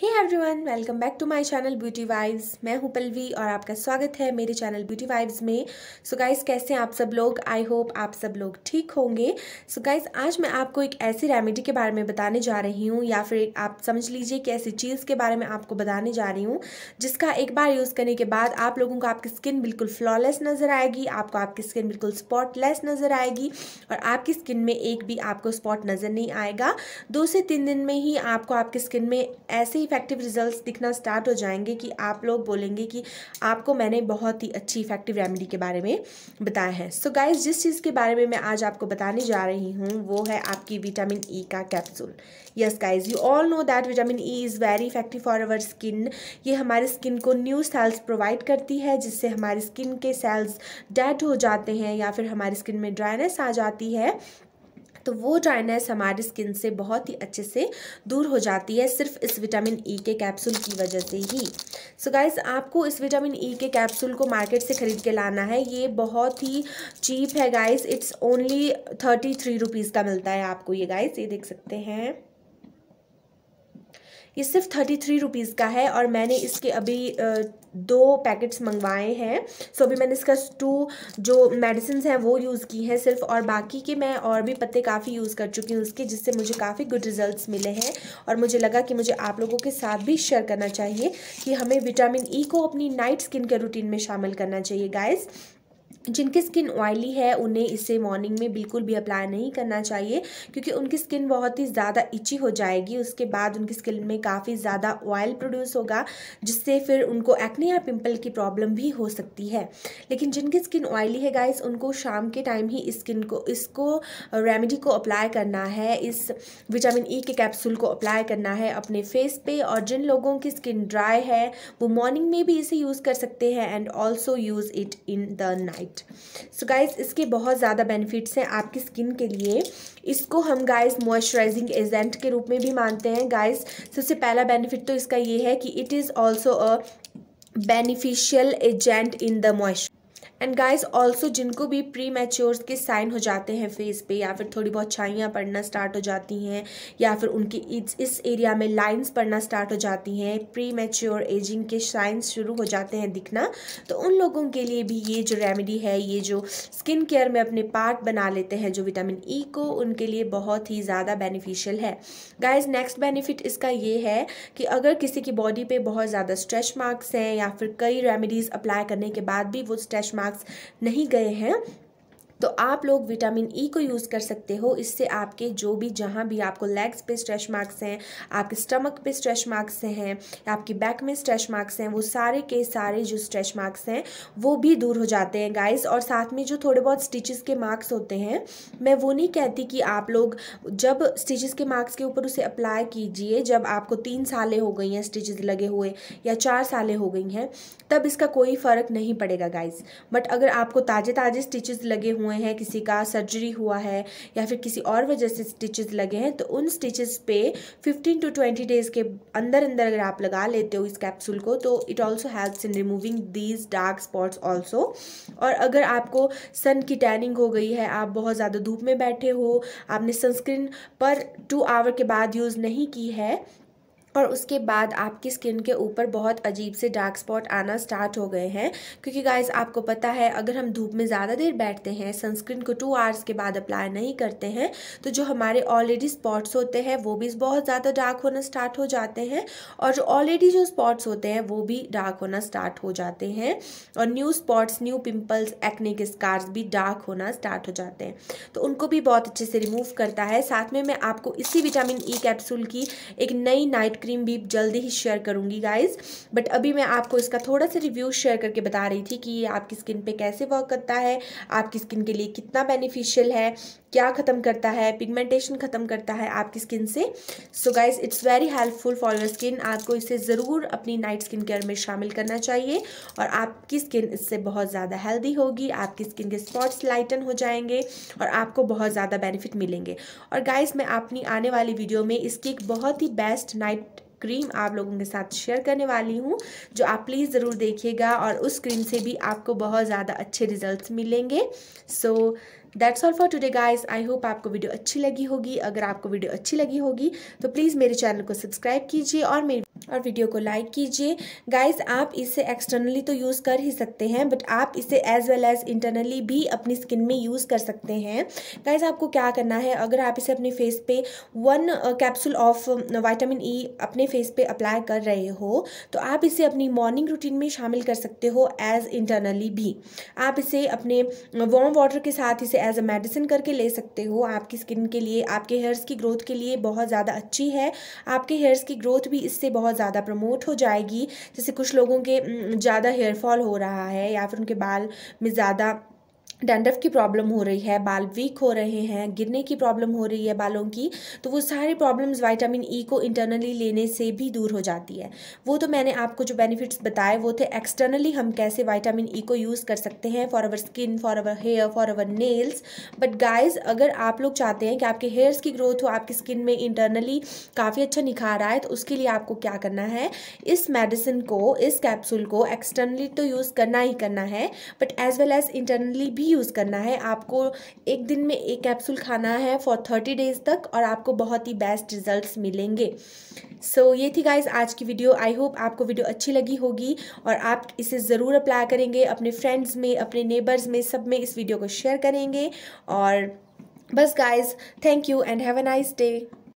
hey everyone welcome back to my channel beauty vibes मैं हूं पलवी और आपका स्वागत है मेरे चैनल ब्यूटी वाइव्स में सो so गाइज़ कैसे हैं आप सब लोग आई होप आप सब लोग ठीक होंगे सो so गाइस आज मैं आपको एक ऐसी रेमेडी के बारे में बताने जा रही हूं या फिर आप समझ लीजिए कि ऐसी चीज़ के बारे में आपको बताने जा रही हूँ जिसका एक बार यूज़ करने के बाद आप लोगों को आपकी स्किन बिल्कुल फ्लॉलेस नज़र आएगी आपको आपकी स्किन बिल्कुल स्पॉटलेस नज़र आएगी और आपकी स्किन में एक भी आपको स्पॉट नज़र नहीं आएगा दो से तीन दिन में ही आपको आपकी स्किन में ऐसे इफेक्टिव रिजल्ट्स दिखना स्टार्ट हो जाएंगे कि आप लोग बोलेंगे कि आपको मैंने बहुत ही अच्छी इफेक्टिव रेमेडी के बारे में बताया है सो so गाइज जिस चीज़ के बारे में मैं आज आपको बताने जा रही हूँ वो है आपकी विटामिन ई e का capsule yes guys you all know that vitamin E is very effective for our skin ये हमारे स्किन को न्यू सेल्स प्रोवाइड करती है जिससे हमारी स्किन के सेल्स डेड हो जाते हैं या फिर हमारी स्किन में ड्राइनेस आ जाती है तो वो ड्राइनेस हमारी स्किन से बहुत ही अच्छे से दूर हो जाती है सिर्फ इस विटामिन ई e के कैप्सूल की वजह से ही सो so गाइज आपको इस विटामिन ई e के कैप्सूल को मार्केट से ख़रीद के लाना है ये बहुत ही चीप है guys it's only thirty three rupees का मिलता है आपको ये गाइज ये देख सकते हैं ये सिर्फ थर्टी थ्री रुपीज़ का है और मैंने इसके अभी दो पैकेट्स मंगवाए हैं सो अभी मैंने इसका टू जो मेडिसिन हैं वो यूज़ की हैं सिर्फ और बाकी के मैं और भी पत्ते काफ़ी यूज़ कर चुकी हूँ उसके जिससे मुझे काफ़ी गुड रिजल्ट्स मिले हैं और मुझे लगा कि मुझे आप लोगों के साथ भी शेयर करना चाहिए कि हमें विटामिन ई e को अपनी नाइट स्किन के रूटीन में शामिल करना चाहिए गाइज़ जिनकी स्किन ऑयली है उन्हें इसे मॉर्निंग में बिल्कुल भी अप्लाई नहीं करना चाहिए क्योंकि उनकी स्किन बहुत ही ज़्यादा इची हो जाएगी उसके बाद उनकी स्किन में काफ़ी ज़्यादा ऑयल प्रोड्यूस होगा जिससे फिर उनको एक्ने या पिंपल की प्रॉब्लम भी हो सकती है लेकिन जिनकी स्किन ऑयली है गाइस उनको शाम के टाइम ही स्किन को इसको रेमेडी को अप्लाई करना है इस विटामिन ई e के कैप्सूल को अप्लाई करना है अपने फेस पे और जिन लोगों की स्किन ड्राई है वो मॉर्निंग में भी इसे यूज़ कर सकते हैं and also use it in the night right so guys इसके बहुत ज़्यादा बेनिफिट्स हैं आपकी स्किन के लिए इसको हम गाइज मॉइस्चराइजिंग एजेंट के रूप में भी मानते हैं गाइज सबसे पहला बेनिफिट तो इसका ये है कि it is also a beneficial agent in the moisture and guys also जिनको भी प्री मैच्योर्स के साइन हो जाते हैं फेस पे या फिर थोड़ी बहुत छाइयाँ पड़ना स्टार्ट हो जाती हैं या फिर उनकी इस इस एरिया में लाइंस पड़ना स्टार्ट हो जाती हैं प्री मैच्योर एजिंग के साइंस शुरू हो जाते हैं दिखना तो उन लोगों के लिए भी ये जो रेमेडी है ये जो स्किन केयर में अपने पार्ट बना लेते हैं जो विटामिन ई e को उनके लिए बहुत ही ज़्यादा बेनिफिशियल है गाइज नेक्स्ट बेनिफिट इसका ये है कि अगर किसी की बॉडी पर बहुत ज़्यादा स्ट्रेच मार्क्स हैं या फिर कई रेमेडीज़ अप्लाई करने के बाद भी वो स्ट्रेच मार्क्स मार्क्स नहीं गए हैं तो आप लोग विटामिन ई e को यूज़ कर सकते हो इससे आपके जो भी जहाँ भी आपको लेग्स पे स्ट्रेच मार्क्स हैं आपके स्टमक पे स्ट्रेच मार्क्स हैं आपकी बैक में स्ट्रेच मार्क्स हैं वो सारे के सारे जो स्ट्रेच मार्क्स हैं वो भी दूर हो जाते हैं गाइस और साथ में जो थोड़े बहुत स्टिचेस के मार्क्स होते हैं मैं वो नहीं कहती कि आप लोग जब स्टिचेस के मार्क्स के ऊपर उसे अप्लाई कीजिए जब आपको तीन सालें हो गई हैं स्टिचेस लगे हुए या चार सालें हो गई हैं तब इसका कोई फ़र्क नहीं पड़ेगा गाइस बट अगर आपको ताज़े ताज़े स्टिचेस लगे हुए हुए हैं किसी का सर्जरी हुआ है या फिर किसी और वजह से स्टिचेस लगे हैं तो उन स्टिचेस पे 15 टू 20 डेज़ के अंदर अंदर अगर आप लगा लेते हो इस कैप्सूल को तो it also helps in removing these dark spots also और अगर आपको सन की टैनिंग हो गई है आप बहुत ज़्यादा धूप में बैठे हो आपने सनस्क्रीन पर टू आवर के बाद यूज़ नहीं की है और उसके बाद आपकी स्किन के ऊपर बहुत अजीब से डार्क स्पॉट आना स्टार्ट हो गए हैं क्योंकि गाइज आपको पता है अगर हम धूप में ज़्यादा देर बैठते हैं सनस्क्रीन को टू आवर्स के बाद अप्लाई नहीं करते हैं तो जो हमारे ऑलरेडी स्पॉट्स होते हैं वो भी बहुत ज़्यादा डार्क होना स्टार्ट हो जाते हैं और जो ऑलरेडी जो स्पॉट्स होते हैं वो भी डार्क होना स्टार्ट हो जाते हैं और new spots new pimples acnic scars भी डार्क होना स्टार्ट हो जाते हैं तो उनको भी बहुत अच्छे से रिमूव करता है साथ में मैं आपको इसी विटामिन ई कैप्सूल की एक नई नाइट क्रीम भी जल्दी ही शेयर करूंगी गाइज बट अभी मैं आपको इसका थोड़ा सा रिव्यू शेयर करके बता रही थी कि ये आपकी स्किन पे कैसे वर्क करता है आपकी स्किन के लिए कितना बेनिफिशियल है क्या ख़त्म करता है पिगमेंटेशन ख़त्म करता है आपकी स्किन से so guys it's very helpful for your skin आपको इसे ज़रूर अपनी नाइट स्किन केयर में शामिल करना चाहिए और आपकी स्किन इससे बहुत ज़्यादा हेल्दी होगी आपकी स्किन के स्पॉट्स लाइटन हो जाएंगे और आपको बहुत ज़्यादा बेनिफिट मिलेंगे और गाइज मैं अपनी आने वाली वीडियो में इसकी एक बहुत ही बेस्ट नाइट क्रीम आप लोगों के साथ शेयर करने वाली हूँ जो आप प्लीज़ ज़रूर देखिएगा और उस क्रीम से भी आपको बहुत ज़्यादा अच्छे रिजल्ट मिलेंगे so so, that's all for today guys I hope आपको वीडियो अच्छी लगी होगी अगर आपको वीडियो अच्छी लगी होगी तो प्लीज़ मेरे चैनल को सब्सक्राइब कीजिए और मेरे और वीडियो को लाइक कीजिए गाइस आप इसे एक्सटर्नली तो यूज़ कर ही सकते हैं बट आप इसे एज वेल एज इंटरनली भी अपनी स्किन में यूज़ कर सकते हैं गाइस आपको क्या करना है अगर आप इसे अपने फेस पे one capsule of vitamin E अपने फेस पे अप्लाई कर रहे हो तो आप इसे अपनी मॉर्निंग रूटीन में शामिल कर सकते हो एज इंटरनली भी आप इसे अपने वार्म uh, वाटर के साथ इसे एज अ मेडिसिन करके ले सकते हो आपकी स्किन के लिए आपके हेयर्स की ग्रोथ के लिए बहुत ज़्यादा अच्छी है आपके हेयर्स की ग्रोथ भी इससे बहुत ज़्यादा प्रमोट हो जाएगी जैसे कुछ लोगों के ज़्यादा हेयरफॉल हो रहा है या फिर उनके बाल में ज़्यादा डेंडफ की प्रॉब्लम हो रही है बाल वीक हो रहे हैं गिरने की प्रॉब्लम हो रही है बालों की तो वो सारी प्रॉब्लम्स विटामिन ई को इंटरनली लेने से भी दूर हो जाती है वो तो मैंने आपको जो बेनिफिट्स बताए वो थे एक्सटर्नली हम कैसे विटामिन ई e को यूज़ कर सकते हैं for our skin for our hair for our nails but guys अगर आप लोग चाहते हैं कि आपके हेयर्स की ग्रोथ हो आपकी स्किन में इंटरनली काफ़ी अच्छा निखार आए तो उसके लिए आपको क्या करना है इस मेडिसिन को इस कैप्सूल को एक्सटर्नली तो यूज़ करना ही करना है but as well as internally भी यूज़ करना है आपको एक दिन में एक कैप्सूल खाना है फॉर थर्टी डेज तक और आपको बहुत ही बेस्ट रिजल्ट्स मिलेंगे सो so, ये थी गाइज आज की वीडियो आई होप आपको वीडियो अच्छी लगी होगी और आप इसे ज़रूर अप्लाई करेंगे अपने फ्रेंड्स में अपने नेबर्स में सब में इस वीडियो को शेयर करेंगे और बस guys thank you and have a nice day